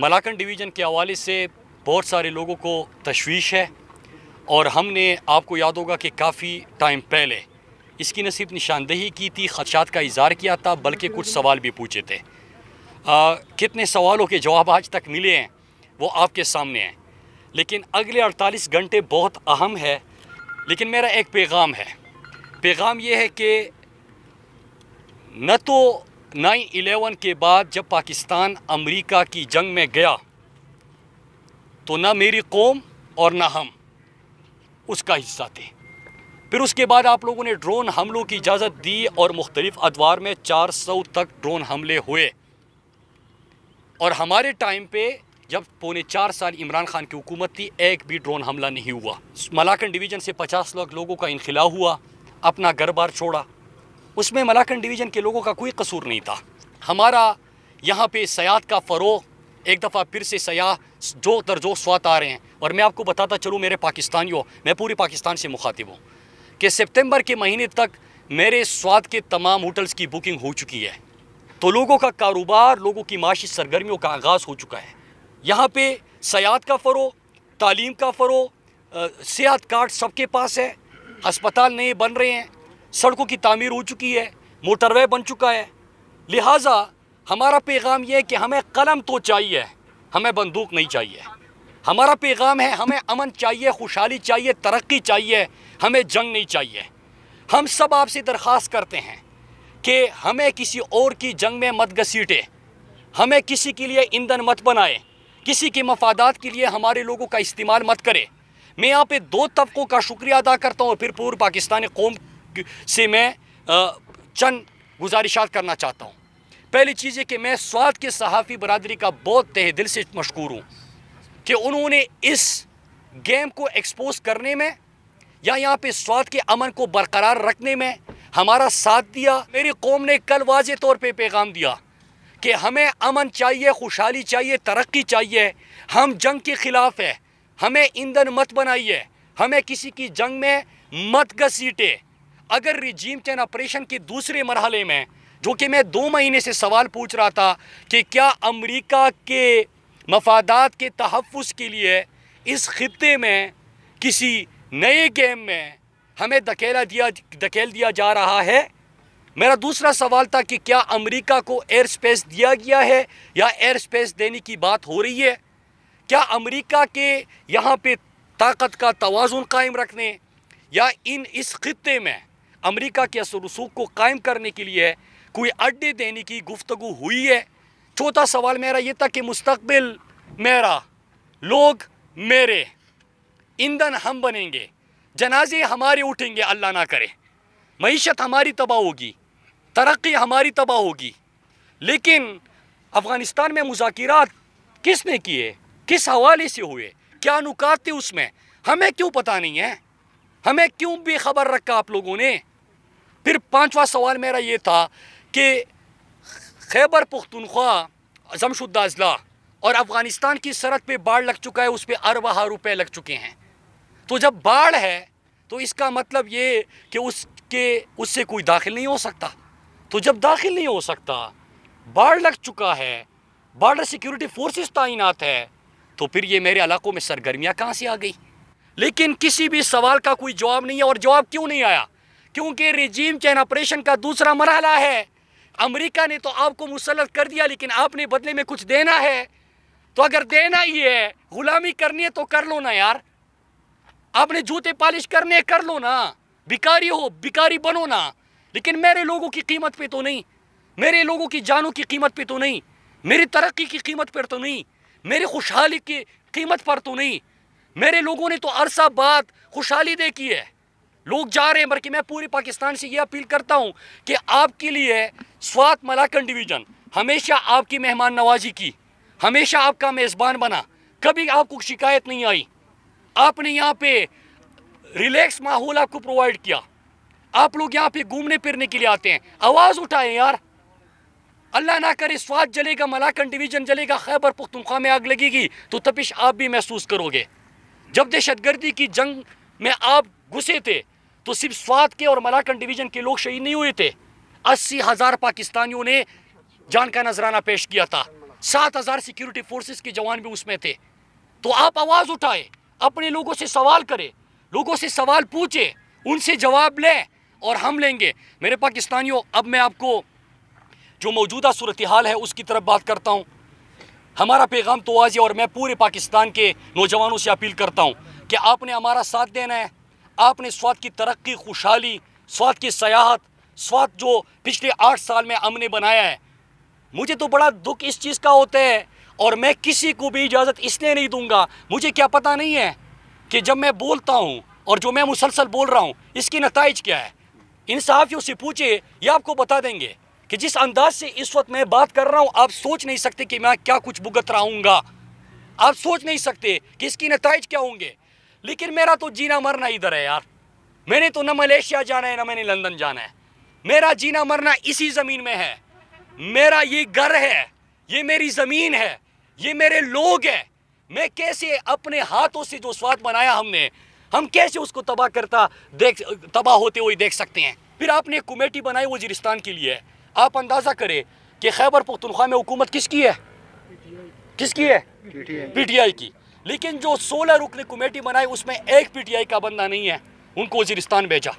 Malakand division के हवाले से बहुत सारे लोगों को तशवीश है और हमने आपको याद होगा कि काफ़ी टाइम पहले इसकी नसीब निशानदेही की थी खदशात का इजहार किया था बल्कि कुछ सवाल भी पूछे थे आ, कितने सवालों के जवाब आज तक मिले हैं वो आपके सामने हैं लेकिन अगले 48 घंटे बहुत अहम है लेकिन मेरा एक पैगाम है पैगाम ये है कि न तो नाइन एलेवन के बाद जब पाकिस्तान अमेरिका की जंग में गया तो ना मेरी कौम और ना हम उसका हिस्सा थे फिर उसके बाद आप लोगों ने ड्रोन हमलों की इजाज़त दी और मुख्तलिफ़ अदवार में 400 तक ड्रोन हमले हुए और हमारे टाइम पे जब पौने चार साल इमरान खान की हुकूमत थी एक भी ड्रोन हमला नहीं हुआ मलाकन डिवीज़न से 50 लाख लोगों का इनखिला हुआ अपना घर बार छोड़ा उसमें मलाकन डिवीज़न के लोगों का कोई कसूर नहीं था हमारा यहाँ पे सयात का फरोह एक दफ़ा फिर से सयाह जो दर्जो स्वात आ रहे हैं और मैं आपको बताता चलूँ मेरे पाकिस्तानियों मैं पूरे पाकिस्तान से मुखातिब हूँ कि सितंबर के महीने तक मेरे स्वाद के तमाम होटल्स की बुकिंग हो चुकी है तो लोगों का कारोबार लोगों की माशी सरगर्मियों का आगाज़ हो चुका है यहाँ पे सयात का फ़रो तालीम का फ़रो सेहत कार्ड सबके पास है अस्पताल नए बन रहे हैं सड़कों की तमीर हो चुकी है मोटरवे बन चुका है लिहाजा हमारा पैगाम यह है कि हमें कलम तो चाहिए हमें बंदूक नहीं चाहिए हमारा पैगाम है हमें अमन चाहिए खुशहाली चाहिए तरक्की चाहिए हमें जंग नहीं चाहिए हम सब आपसे दरख्वास्त करते हैं कि हमें किसी और की जंग में मत घसीटे हमें किसी के लिए ईंधन मत बनाए किसी के मफादात के लिए हमारे लोगों का इस्तेमाल मत करें मैं यहाँ पे दो तबकों का शुक्रिया अदा करता हूँ फिर पूर्व पाकिस्तानी कौम से मैं चंद गुजारिशात करना चाहता हूँ पहली चीज़ ये कि मैं स्वाद के सहाफ़ी बरदरी का बहुत तह दिल से मशहूर हूँ कि उन्होंने इस गेम को एक्सपोज करने में या यहाँ पे स्वाद के अमन को बरकरार रखने में हमारा साथ दिया मेरी कौम ने कल वाज तौर पे पैगाम दिया कि हमें अमन चाहिए खुशहाली चाहिए तरक्की चाहिए हम जंग के ख़िलाफ़ है हमें ईंधन मत बनाइए हमें किसी की जंग में मत घसीटे अगर रिजीम चैन ऑपरेशन के दूसरे मरहले में जो कि मैं दो महीने से सवाल पूछ रहा था कि क्या अमरीका के मफादात के तहफ़ के लिए इस ख़त्े में किसी नए गेम में हमें धकेला दिया धकेल दिया जा रहा है मेरा दूसरा सवाल था कि क्या अमेरिका को एयर स्पेस दिया गया है या एयर स्पेस देने की बात हो रही है क्या अमेरिका के यहाँ पे ताकत का तोज़ुन कायम रखने या इन इस ख़त्े में अमेरिका के असर रसूख को कायम करने के लिए कोई अड्डे देने की गुफ्तु हुई है चौथा सवाल मेरा ये था कि मुस्तबिल मेरा लोग मेरे ईंधन हम बनेंगे जनाजे हमारे उठेंगे अल्लाह ना करे मीशत हमारी तबाह होगी तरक्की हमारी तबाह होगी लेकिन अफ़गानिस्तान में मुजाकिरात किसने किए किस हवाले से हुए क्या नुकात थे उसमें हमें क्यों पता नहीं है हमें क्यों बेखबर रखा आप लोगों ने फिर पांचवा सवाल मेरा ये था कि खैबर पुख्तनख्वा जमशुद्दा अजला और अफ़गानिस्तान की सरहद पे बाढ़ लग चुका है उस पर अरबाह रुपए लग चुके हैं तो जब बाढ़ है तो इसका मतलब ये कि उसके उससे कोई दाखिल नहीं हो सकता तो जब दाखिल नहीं हो सकता बाढ़ लग चुका है बॉर्डर सिक्योरिटी फोर्सेस तैनात है तो फिर ये मेरे इलाकों में सरगर्मियाँ कहाँ से आ गई लेकिन किसी भी सवाल का कोई जवाब नहीं है और जवाब क्यों नहीं आया क्योंकि रिजीम चैन ऑपरेशन का दूसरा मरहला है अमेरिका ने तो आपको मुसलत कर दिया लेकिन आपने बदले में कुछ देना है तो अगर देना ही है गुलामी करनी है तो कर लो ना यार आपने जूते पॉलिश करने कर लो ना भिकारी हो भिकारी बनो ना लेकिन मेरे लोगों की कीमत पे तो नहीं मेरे लोगों की जानों की कीमत पे तो नहीं मेरी तरक्की की कीमत पर तो नहीं मेरी खुशहाली की कीमत पर तो नहीं मेरे लोगों ने तो अरसा बाद खुशहाली देखी है लोग जा रहे हैं बल्कि मैं पूरे पाकिस्तान से ये अपील करता हूँ कि आपके लिए स्वात मलाकन डिवीज़न हमेशा आपकी मेहमान नवाजी की हमेशा आपका मेज़बान बना कभी आपको शिकायत नहीं आई आपने यहाँ पे रिलैक्स माहौल आपको प्रोवाइड किया आप लोग यहाँ पे घूमने फिरने के लिए आते हैं आवाज़ उठाएं यार अल्लाह ना करे स्वाद जलेगा मलाकन डिवीज़न जलेगा खैबर पुख्तनख्वा में आग लगेगी तो तपिश आप भी महसूस करोगे जब दहशत गर्दी की जंग में आप घुसे थे तो सिर्फ स्वाद के और मलाकंड डिवीजन के लोग शहीद नहीं हुए थे अस्सी हज़ार पाकिस्तानियों ने जान का नजराना पेश किया था सात हज़ार सिक्योरिटी फोर्सेस के जवान भी उसमें थे तो आप आवाज़ उठाए अपने लोगों से सवाल करें लोगों से सवाल पूछे उनसे जवाब लें और हम लेंगे मेरे पाकिस्तानियों अब मैं आपको जो मौजूदा सूरत हाल है उसकी तरफ बात करता हूँ हमारा पैगाम तो आज है और मैं पूरे पाकिस्तान के नौजवानों से अपील करता हूँ कि आपने हमारा साथ देना है आपने स्वाद की तरक्की खुशहाली स्वाद की सयाहत स्वाद जो पिछले आठ साल में हमने बनाया है मुझे तो बड़ा दुख इस चीज़ का होता है और मैं किसी को भी इजाज़त इसलिए नहीं दूंगा मुझे क्या पता नहीं है कि जब मैं बोलता हूँ और जो मैं मुसलसल बोल रहा हूँ इसकी नतज क्या है इन सहाफ़ियों से पूछे ये आपको बता देंगे कि जिस अंदाज से इस वक्त मैं बात कर रहा हूँ आप सोच नहीं सकते कि मैं क्या कुछ भुगत रहा आप सोच नहीं सकते कि इसकी नतज क्या होंगे लेकिन मेरा तो जीना मरना इधर है यार मैंने तो ना मलेशिया जाना है ना मैंने लंदन जाना है मेरा जीना मरना इसी ज़मीन में है मेरा ये घर है ये मेरी ज़मीन है ये मेरे लोग हैं मैं कैसे अपने हाथों से जो स्वाद बनाया हमने हम कैसे उसको तबाह करता देख तबाह होते हुए देख सकते हैं फिर आपने एक कमेटी बनाई वजीरिस्तान के लिए आप अंदाज़ा करें कि खैबर पुख्तनख्वा में हुकूमत किसकी है किसकी है पीटीआई की लेकिन जो सोलह रुकन कमेटी बनाई उसमें एक पीटीआई का बंदा नहीं है उनको वजीरिस्तान भेजा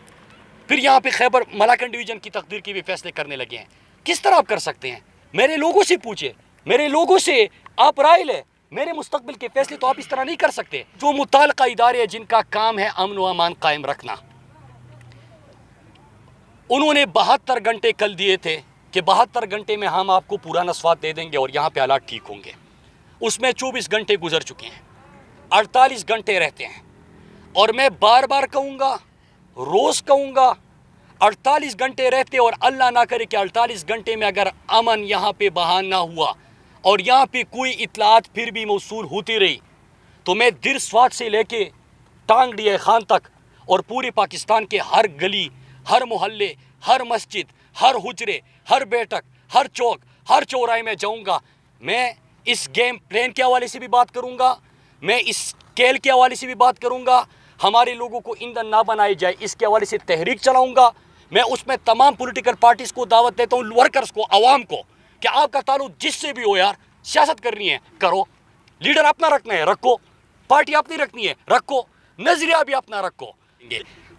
फिर यहाँ पे खैबर मलाकन डिवीज़न की तकदीर के भी फैसले करने लगे हैं किस तरह आप कर सकते हैं मेरे लोगों से पूछे मेरे लोगों से आप राय लें मेरे मुस्तबिल के फैसले तो आप इस तरह नहीं कर सकते जो मुतल इदारे हैं जिनका काम है अमन व अमान कायम रखना उन्होंने बहत्तर घंटे कल दिए थे कि बहत्तर घंटे में हम आपको पूरा नस्वात दे देंगे और यहाँ पे हालात ठीक होंगे उसमें चौबीस घंटे गुजर चुके हैं अड़तालीस घंटे रहते हैं और मैं बार बार कहूँगा रोज़ कहूँगा 48 घंटे रहते और अल्लाह ना करे कि 48 घंटे में अगर अमन यहाँ पे ना हुआ और यहाँ पे कोई इतलात फिर भी मौसू होती रही तो मैं स्वाद से लेके टांग डी खान तक और पूरे पाकिस्तान के हर गली हर मोहल्ले हर मस्जिद हर हुजरे हर बैठक हर चौक हर चौराहे में जाऊँगा मैं इस गेम प्लेन के हवाले से भी बात करूँगा मैं इस स्केल के हवाले से भी बात करूँगा हमारे लोगों को ईंधन ना बनाए जाए इसके हवाले से तहरीक चलाऊँगा मैं उसमें तमाम पोलिटिकल पार्टीज़ को दावत देता हूँ वर्कर्स को आवाम को कि आपका ताल्लुक जिससे भी हो यार सियासत करनी है करो लीडर अपना रखना है रखो पार्टी अपनी रखनी है रखो नज़रिया भी अपना रखो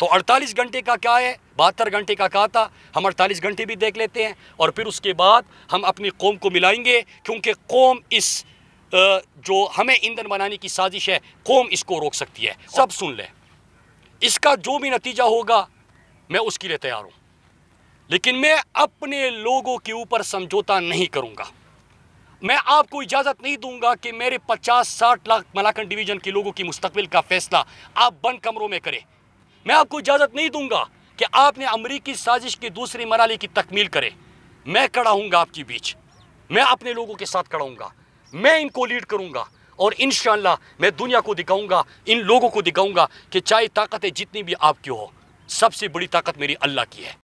तो 48 घंटे का क्या है बहत्तर घंटे का कहा था हम 48 घंटे भी देख लेते हैं और फिर उसके बाद हम अपनी कौम को मिलाएंगे क्योंकि कौम इस जो हमें ईंधन बनाने की साजिश है कौम इसको रोक सकती है सब सुन लें इसका जो भी नतीजा होगा मैं उसके लिए तैयार हूँ लेकिन मैं अपने लोगों के ऊपर समझौता नहीं करूँगा मैं आपको इजाज़त नहीं दूंगा कि मेरे 50-60 लाख मलाखंड डिवीज़न के लोगों की मुस्तबिल का फैसला आप बंद कमरों में करें मैं आपको इजाज़त नहीं दूंगा कि आपने अमरीकी साजिश के दूसरे मरले की तकमील करें मैं खड़ा हूँगा आपके बीच मैं अपने लोगों के साथ खड़ा मैं इनको लीड करूंगा और इन मैं दुनिया को दिखाऊंगा इन लोगों को दिखाऊंगा कि चाहे ताकतें जितनी भी आपकी हो सबसे बड़ी ताकत मेरी अल्लाह की है